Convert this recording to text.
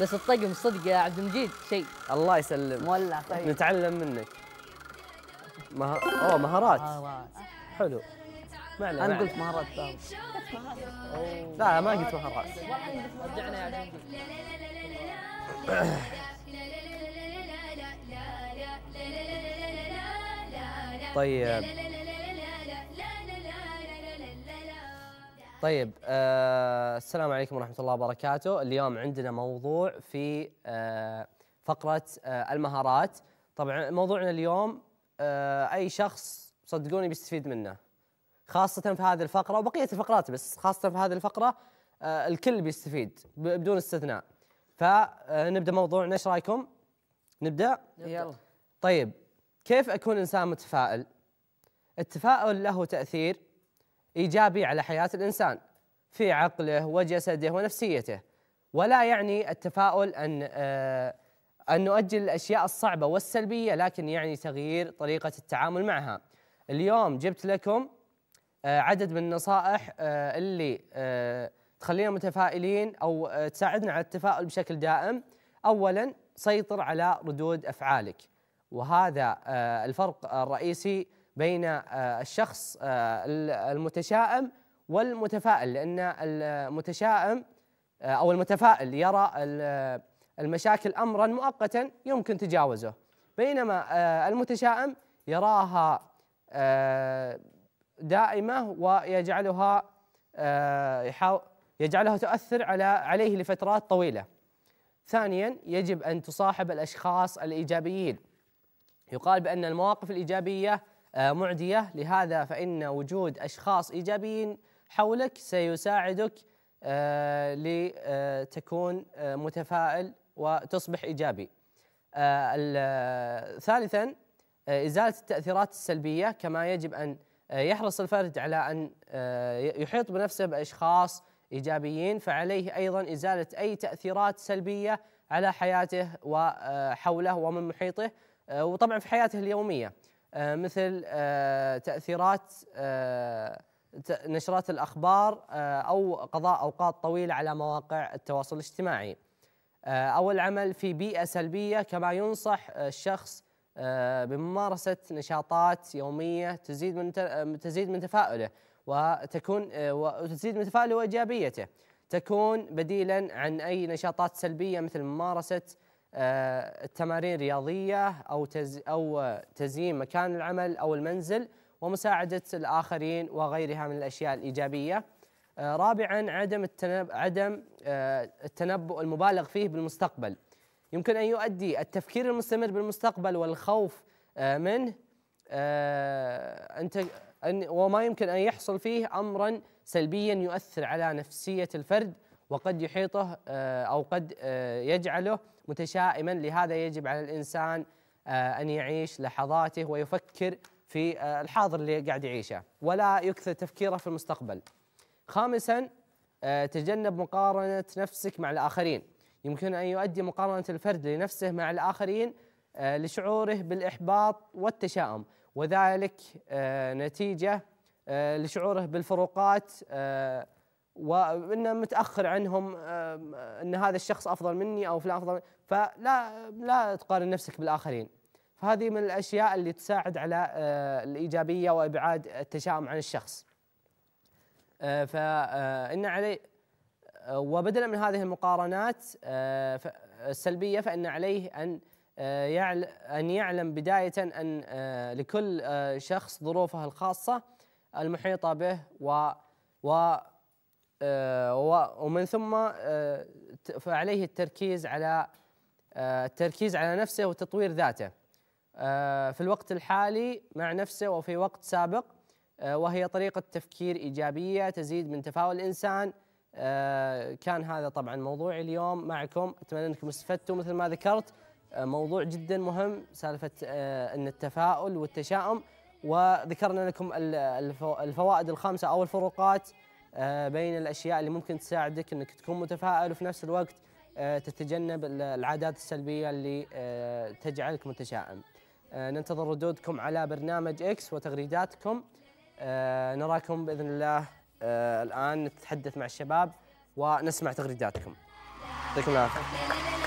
بس الطقم صدق يا عبد المجيد شيء الله يسلمك مولع طيب نتعلم منك مه... اوه مهارات مهارات حلو ما انا قلت مهارات باب. لا ما قلت مهارات رجعنا يا عبد المجيد طيب طيب آه السلام عليكم ورحمه الله وبركاته اليوم عندنا موضوع في آه فقره آه المهارات طبعا موضوعنا اليوم آه اي شخص صدقوني بيستفيد منه خاصه في هذه الفقره وبقيه الفقرات بس خاصه في هذه الفقره آه الكل بيستفيد بدون استثناء فنبدا آه، موضوعنا ايش رايكم نبدا يلا طيب كيف اكون انسان متفائل التفاؤل له تاثير إيجابي على حياة الإنسان في عقله وجسده ونفسيته ولا يعني التفاؤل أن آه، أن نؤجل الأشياء الصعبة والسلبية لكن يعني تغيير طريقة التعامل معها اليوم جبت لكم آه، عدد من النصائح آه، اللي تخلينا متفائلين أو تساعدنا على التفاؤل بشكل دائم أولا سيطر على ردود أفعالك وهذا الفرق الرئيسي بين آه، الشخص آه، المتشائم والمتفائل لأن المتشائم آه، أو المتفائل يرى المشاكل أمرا مؤقتا يمكن تجاوزه بينما المتشائم يراها دائمة ويجعلها يجعلها تؤثر على عليه لفترات طويلة ثانيا يجب أن تصاحب الأشخاص الإيجابيين يقال بأن المواقف الإيجابية آه، معدية لهذا فإن وجود أشخاص إيجابيين حولك سيساعدك آه، لتكون آه، متفائل وتصبح إيجابي ثالثا إزالة التأثيرات السلبية كما يجب أن يحرص الفرد على أن يحيط بنفسه بأشخاص إيجابيين فعليه أيضا إزالة أي تأثيرات سلبية على حياته وحوله ومن محيطه وطبعا في حياته اليوميه. آه، مثل آه، تاثيرات آه، نشرات الاخبار او قضاء اوقات طويله على مواقع التواصل الاجتماعي او العمل في بيئه سلبيه كما ينصح الشخص بممارسه نشاطات يوميه تزيد من تزيد من تفاؤله وتكون وتزيد من تفاؤله وايجابيته تكون بديلا عن اي نشاطات سلبيه مثل ممارسه التمارين آه، الرياضية أو أو تزيين مكان العمل أو المنزل ومساعدة الآخرين وغيرها من الأشياء الإيجابية. آه، رابعا عدم التنبؤ عدم آه، التنبؤ المبالغ فيه بالمستقبل. يمكن أن يؤدي التفكير المستمر بالمستقبل والخوف منه أنت وما يمكن أن يحصل فيه أمرا سلبيا يؤثر على نفسية الفرد وقد يحيطه آه، أو قد آه، يجعله متشائما لهذا يجب على الإنسان آه، أن يعيش لحظاته ويفكر في الحاضر اللي قاعد يعيشه ولا يكثر تفكيره في المستقبل خامسا تجنب مقارنة نفسك مع الآخرين يمكن أن يؤدي مقارنة الفرد لنفسه مع الآخرين لشعوره بالإحباط والتشاؤم وذلك نتيجة لشعوره بالفروقات وانه متاخر عنهم ان هذا الشخص افضل مني او فلان افضل مني فلا لا تقارن نفسك بالاخرين فهذه من الاشياء اللي تساعد على آه، الايجابيه وابعاد التشاؤم عن الشخص آه، فان آه، عليه وبدلا من هذه المقارنات السلبيه فان عليه ان ان يعلم بدايه ان لكل شخص ظروفه الخاصه المحيطه به و و آه، ومن ثم آه، فعليه التركيز على آه، التركيز على نفسه وتطوير ذاته في الوقت الحالي مع نفسه وفي وقت سابق وهي طريقة تفكير إيجابية تزيد من تفاؤل الإنسان كان هذا طبعا موضوعي اليوم معكم أتمنى أنكم استفدتوا مثل ما ذكرت موضوع جدا مهم سالفة أن التفاؤل والتشاؤم وذكرنا لكم الفوائد الخامسة أو الفروقات آه، بين الاشياء اللي ممكن تساعدك انك تكون متفائل وفي نفس الوقت آه، تتجنب العادات السلبيه اللي آه، تجعلك متشائم. ننتظر ردودكم على برنامج اكس وتغريداتكم نراكم باذن الله الان نتحدث مع الشباب ونسمع تغريداتكم. يعطيكم العافيه.